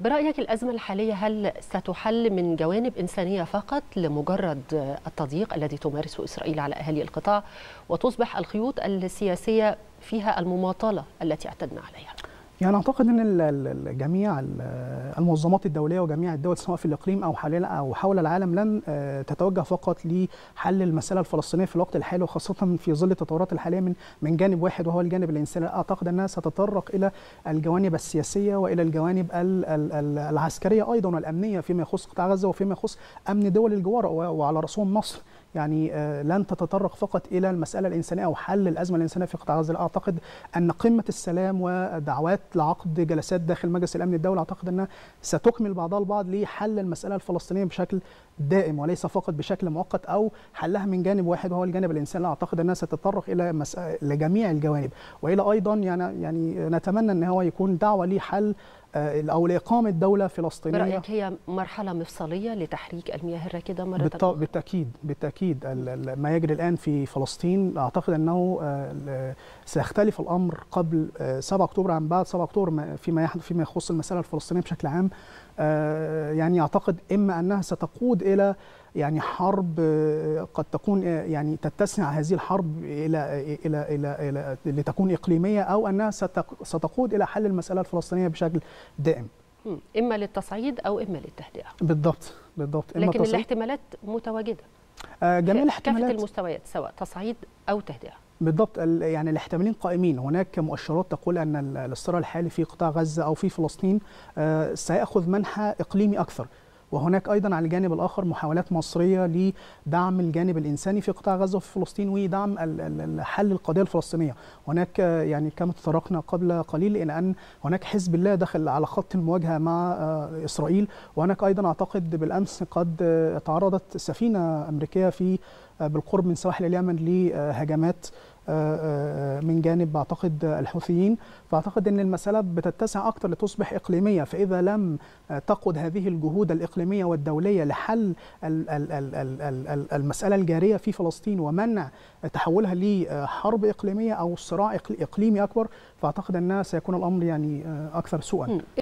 برأيك الأزمة الحالية هل ستحل من جوانب إنسانية فقط لمجرد التضييق الذي تمارسه إسرائيل على أهالي القطاع وتصبح الخيوط السياسية فيها المماطلة التي اعتدنا عليها؟ يعني اعتقد ان جميع المنظمات الدوليه وجميع الدول سواء في الاقليم او حاليا او حول العالم لن آه، تتوجه فقط لحل المساله الفلسطينيه في الوقت الحالي وخاصه في ظل التطورات الحاليه من من جانب واحد وهو الجانب الانساني اعتقد انها ستتطرق الى الجوانب السياسيه والى الجوانب العسكريه ايضا والامنيه فيما يخص قطاع غزه وفيما يخص امن دول الجوار وعلى راسهم مصر يعني آه، لن تتطرق فقط الى المساله الانسانيه او حل الازمه الانسانيه في قطاع غزه اعتقد ان قمه السلام ودعوات لعقد جلسات داخل مجلس الامن الدولي اعتقد انها ستكمل بعضها البعض لحل المساله الفلسطينيه بشكل دائم وليس فقط بشكل مؤقت او حلها من جانب واحد وهو الجانب الانساني اعتقد انها ستتطرق الى لجميع الجوانب والى ايضا يعني يعني نتمنى ان هو يكون دعوه لحل آه، او لاقامه دوله فلسطينيه برايك هي مرحله مفصليه لتحريك المياه الراكده مره بالط... أخرى. بالتاكيد بالتاكيد ما يجري الان في فلسطين اعتقد انه آه، سيختلف الامر قبل 7 آه، اكتوبر عن بعد 7 اكتوبر فيما يحدث فيما يخص المساله الفلسطينيه بشكل عام يعني اعتقد اما انها ستقود الى يعني حرب قد تكون يعني تتسع هذه الحرب الى الى الى, إلى لتكون اقليميه او انها ستقود الى حل المساله الفلسطينيه بشكل دائم اما للتصعيد او اما للتهدئه بالضبط بالضبط إما لكن الاحتمالات متواجده آه جميع الاحتمالات كافه المستويات سواء تصعيد او تهدئه بالضبط يعني الاحتمالين قائمين هناك مؤشرات تقول ان الصراع الحالي في قطاع غزه او في فلسطين آه، سياخذ منحى اقليمي اكثر وهناك ايضا على الجانب الاخر محاولات مصريه لدعم الجانب الانساني في قطاع غزه وفي فلسطين ودعم حل القضيه الفلسطينيه هناك يعني كما تطرقنا قبل قليل الى ان هناك حزب الله دخل على خط المواجهه مع آه، اسرائيل وهناك ايضا اعتقد بالامس قد آه، تعرضت سفينه امريكيه في آه، بالقرب من سواحل اليمن لهجمات آه، آه، آه، من جانب بعتقد الحوثيين فاعتقد ان المساله بتتسع اكثر لتصبح اقليميه فاذا لم تقود هذه الجهود الاقليميه والدوليه لحل المساله الجاريه في فلسطين ومنع تحولها لحرب اقليميه او صراع اقليمي اكبر فاعتقد انها سيكون الامر يعني اكثر سوءا